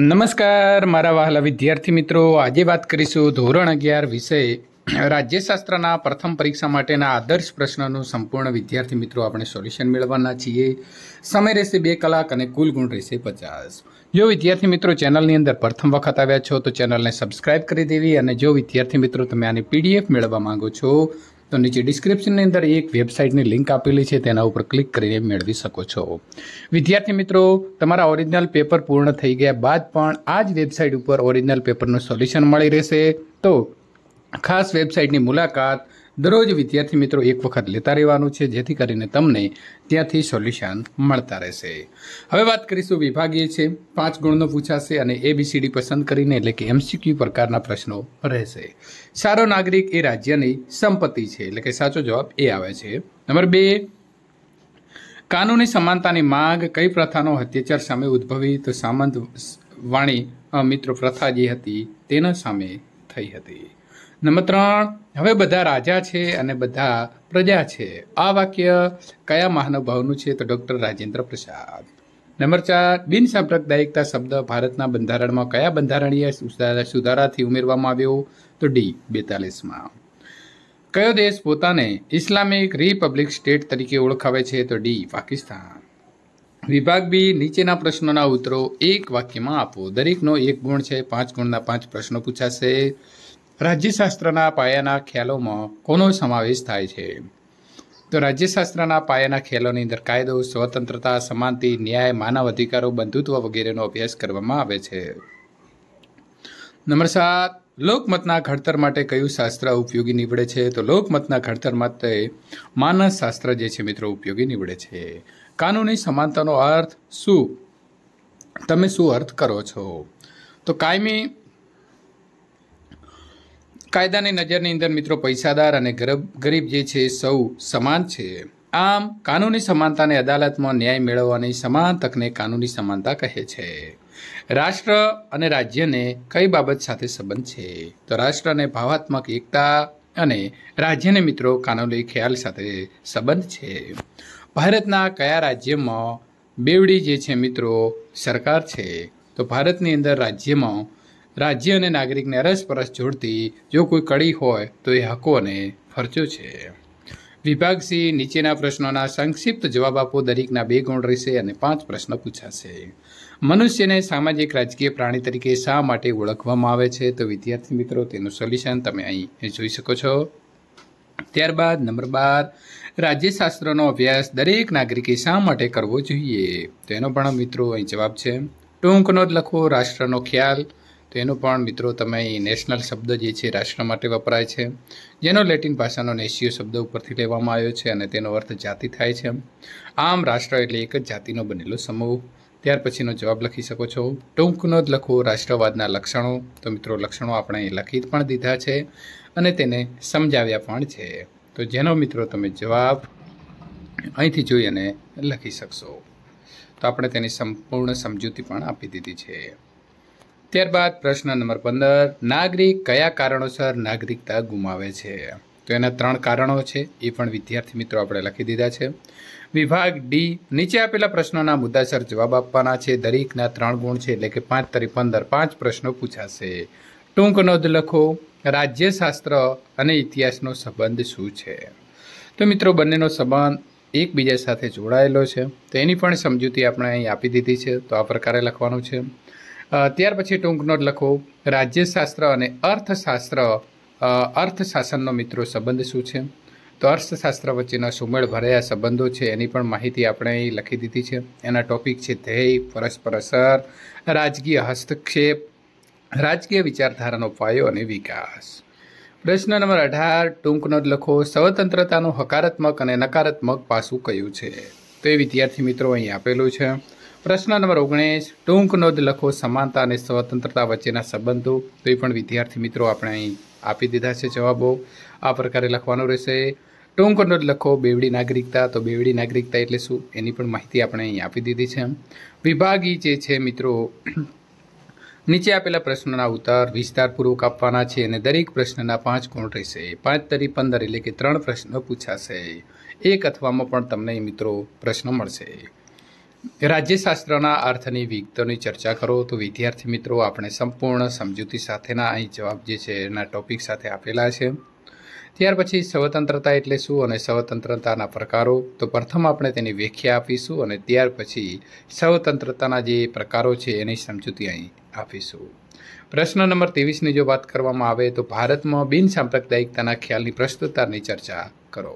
નમસ્કાર મારા વહાલા વિદ્યાર્થી મિત્રો આજે વાત કરીશું ધોરણ અગિયાર વિષય રાજ્યશાસ્ત્રના પ્રથમ પરીક્ષા માટેના આદર્શ પ્રશ્નનું સંપૂર્ણ વિદ્યાર્થી મિત્રો આપણે સોલ્યુશન મેળવવાના છીએ સમય રહેશે બે કલાક અને કુલ ગુણ રહેશે પચાસ જો વિદ્યાર્થી મિત્રો ચેનલની અંદર પ્રથમ વખત આવ્યા છો તો ચેનલને સબસ્ક્રાઇબ કરી દેવી અને જો વિદ્યાર્થી મિત્રો તમે આની પીડીએફ મેળવવા માંગો છો તો નીચે ડિસ્ક્રિપ્શનની અંદર એક વેબસાઇટની લિંક આપેલી છે તેના ઉપર ક્લિક કરીને મેળવી શકો છો વિદ્યાર્થી મિત્રો તમારા ઓરિજિનલ પેપર પૂર્ણ થઈ ગયા બાદ પણ આ જ વેબસાઇટ ઉપર ઓરિજિનલ પેપરનું સોલ્યુશન મળી રહેશે તો ખાસ વેબસાઇટની મુલાકાત દરરોજ વિદ્યાર્થી મિત્રો એક વખત લેતા રહેવાનું છે જેથી કરીને તમને ત્યાંથી સોલ્યુશન મળતા રહેશે હવે વાત કરીશું વિભાગીય છે પાંચ ગુણનો પૂછાશે અને એ એબીસીડી પસંદ કરીને એટલે કે એમસીક્યુ પ્રકારના પ્રશ્નો રહેશે સારો નાગરિક એ રાજ્યની સંપત્તિ છે એટલે કે સાચો જવાબ એ આવે છે નંબર બે કાનૂની સમાનતાની માંગ કઈ પ્રથાનો અત્યાચાર સામે ઉદ્ભવી તો સામંત વાણી મિત્રો પ્રથા જે હતી તેના સામે થઈ હતી નંબર હવે બધા રાજા છે અને બધા પ્રજા છે આ વાક્ય કયા મહાનુભાવનું છે તો ડૉક્ટર રાજેન્દ્ર પ્રસાદ નંબર ચાર બિનસાંપ્રદાયિકતા શબ્દ ભારતના બંધારણમાં કયા બંધારણીય સુધારાથી ઉમેરવામાં આવ્યો તો ડી બેતાલીસમાં કયો દેશ પોતાને ઇસ્લામિક રિપબ્લિક સ્ટેટ તરીકે ઓળખાવે છે તો ડી પાકિસ્તાન વિભાગ બી નીચેના પ્રશ્નોના ઉત્તરો એક વાક્યમાં આપો દરેકનો એક ગુણ છે પાંચ ગુણના પાંચ પ્રશ્નો પૂછાશે રાજ્યશાસ્ત્રના પાયાના ખ્યાલોમાં કોનો સમાવેશ થાય છે તો રાજ્યશાસ્ત્રના પાયાના ખ્યાલોની અંદર કાયદો સ્વતંત્રતા સમાનતા ન્યાય માનવ અધિકારો બંધુત્વ વગેરેનો અભ્યાસ કરવામાં આવે છે નંબર સાત લોકમતના ઘડતર માટે કયું શાસ્ત્ર ઉપયોગી નીવડે છે તો લોકમતના ઘડતર માટે માનસ શાસ્ત્ર જે છે મિત્રો ઉપયોગી નીવડે છે કાનૂની સમાનતાનો અર્થ શું તમે શું અર્થ કરો છો તો કાયમી કાયદાની નજરની અંદર મિત્રો પૈસાદાર અને ગરીબ જે છે સૌ સમાન છે આમ કાનૂની સમાનતાને અદાલતમાં ન્યાય મેળવવાની સમાન તકને કાનૂની સમાનતા કહે છે રાષ્ટ્ર અને રાજ્યને કઈ બાબત સાથે સંબંધ છે તો રાષ્ટ્ર અને ભાવાત્મક એકતા અને રાજ્યને મિત્રો કાનૂની ખ્યાલ સાથે સંબંધ છે ભારતના કયા રાજ્યમાં બેવડી જે છે મિત્રો સરકાર છે તો ભારતની અંદર રાજ્યમાં રાજ્ય અને નાગરિકને અરસપરસ જોડતી જો કોઈ કડી હોય તો એ હકો અને ફરજો છે વિભાગ સી નીચેના પ્રશ્નોના સંક્ષિપ્ત જવાબ આપો દરેકના બે ગુણ રહેશે અને પાંચ પ્રશ્ન પૂછાશે મનુષ્યને સામાજિક રાજકીય પ્રાણી તરીકે શા માટે ઓળખવામાં આવે છે તો વિદ્યાર્થી મિત્રો તેનું સોલ્યુશન તમે અહીં જોઈ શકો છો ત્યારબાદ નંબર બાર રાજ્યશાસ્ત્રનો અભ્યાસ દરેક નાગરિકે શા માટે કરવો જોઈએ તેનો પણ મિત્રો અહીં જવાબ છે ટૂંકનો જ લખો રાષ્ટ્રનો ખ્યાલ તો એનો પણ મિત્રો તમે નેશનલ શબ્દ જે છે રાષ્ટ્ર માટે વપરાય છે જેનો લેટિન ભાષાનો નેશિયો શબ્દ ઉપરથી લેવામાં આવ્યો છે અને તેનો અર્થ જાતિ થાય છે આમ રાષ્ટ્ર એટલે એક જ જાતિનો બનેલો સમૂહ ત્યાર પછીનો જવાબ લખી શકો છો ટૂંકનો જ લખો રાષ્ટ્રવાદના લક્ષણો તો મિત્રો લક્ષણો આપણે લખી પણ દીધા છે અને તેને સમજાવ્યા પણ છે તો જેનો મિત્રો તમે જવાબ અહીંથી જોઈ અને લખી શકશો તો આપણે તેની સંપૂર્ણ સમજૂતી પણ આપી દીધી છે ત્યારબાદ પ્રશ્ન નંબર પંદર નાગરિક કયા કારણોસર નાગરિકતા ગુમાવે છે તો એના ત્રણ કારણો છે એ પણ વિદ્યાર્થી મિત્રો આપણે લખી દીધા છે વિભાગ ડી નીચે આપેલા પ્રશ્નોના મુદ્દાસર જવાબ આપવાના છે દરેકના ત્રણ ગુણ છે એટલે કે પાંચ તરી પંદર પાંચ પ્રશ્નો પૂછાશે ટૂંક નોંધ લખો રાજ્યશાસ્ત્ર અને ઇતિહાસનો સંબંધ શું છે તો મિત્રો બંનેનો સંબંધ એકબીજા સાથે જોડાયેલો છે તો એની પણ સમજૂતી આપણે અહીં આપી દીધી છે તો આ પ્રકારે લખવાનું છે ત્યાર પછી ટૂંકનો લખો રાજ્યશાસ્ત્ર અને અર્થશાસ્ત્ર અર્થશાસનનો મિત્રો સંબંધ શું છે તો અર્થશાસ્ત્ર વચ્ચેના સુમેળ ભરાયા સંબંધો છે એની પણ માહિતી આપણે લખી દીધી છે એના ટોપિક છે ધ્યેય પરસ્પર અસર રાજકીય હસ્તક્ષેપ રાજકીય વિચારધારાનો પાયો અને વિકાસ પ્રશ્ન નંબર અઢાર ટૂંકનો લખો સ્વતંત્રતાનું હકારાત્મક અને નકારાત્મક પાસું કયું છે તો એ વિદ્યાર્થી મિત્રો અહીં આપેલું છે પ્રશ્ન નંબર ઓગણીસ ટૂંકનો જ લખો સમાનતા અને સ્વતંત્રતા વચ્ચેના સંબંધો તો એ પણ વિદ્યાર્થી મિત્રો આપણે અહીં આપી દીધા છે જવાબો આ પ્રકારે લખવાનો રહેશે ટૂંક નોંધ લખો બેવડી નાગરિકતા તો બેવડી નાગરિકતા એટલે શું એની પણ માહિતી આપણે અહીં આપી દીધી છે વિભાગી જે છે મિત્રો નીચે આપેલા પ્રશ્નના ઉત્તર વિસ્તારપૂર્વક આપવાના છે અને દરેક પ્રશ્નના પાંચ ગુણ રહેશે પાંચ તરી પંદર એટલે કે ત્રણ પ્રશ્નો પૂછાશે એક અથવામાં પણ તમને મિત્રો પ્રશ્ન મળશે રાજ્યશાસ્ત્રના અર્થની વિગતોની ચર્ચા કરો તો વિદ્યાર્થી મિત્રો આપણે સંપૂર્ણ સમજૂતી સાથેના અહીં જવાબ જે છે એના ટોપિક સાથે આપેલા છે ત્યાર પછી સ્વતંત્રતા એટલે શું અને સ્વતંત્રતાના પ્રકારો તો પ્રથમ આપણે તેની વ્યાખ્યા આપીશું અને ત્યાર પછી સ્વતંત્રતાના જે પ્રકારો છે એની સમજૂતી અહીં આપીશું પ્રશ્ન નંબર ત્રેવીસની જો વાત કરવામાં આવે તો ભારતમાં બિનસાંપ્રદાયિકતાના ખ્યાલની પ્રસ્તુતતાની ચર્ચા કરો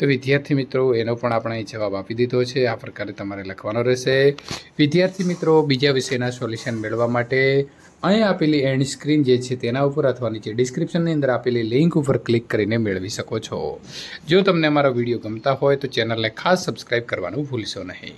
તો વિદ્યાર્થી મિત્રો એનો પણ આપણે જવાબ આપી દીધો છે આ પ્રકારે તમારે લખવાનો રહેશે વિદ્યાર્થી મિત્રો બીજા વિષયના સોલ્યુશન મેળવવા માટે અહીં આપેલી એન્ડ સ્ક્રીન જે છે તેના ઉપર અથવા નીચે ડિસ્ક્રિપ્શનની અંદર આપેલી લિંક ઉપર ક્લિક કરીને મેળવી શકો છો જો તમને અમારો વિડીયો ગમતા હોય તો ચેનલને ખાસ સબસ્ક્રાઈબ કરવાનું ભૂલશો નહીં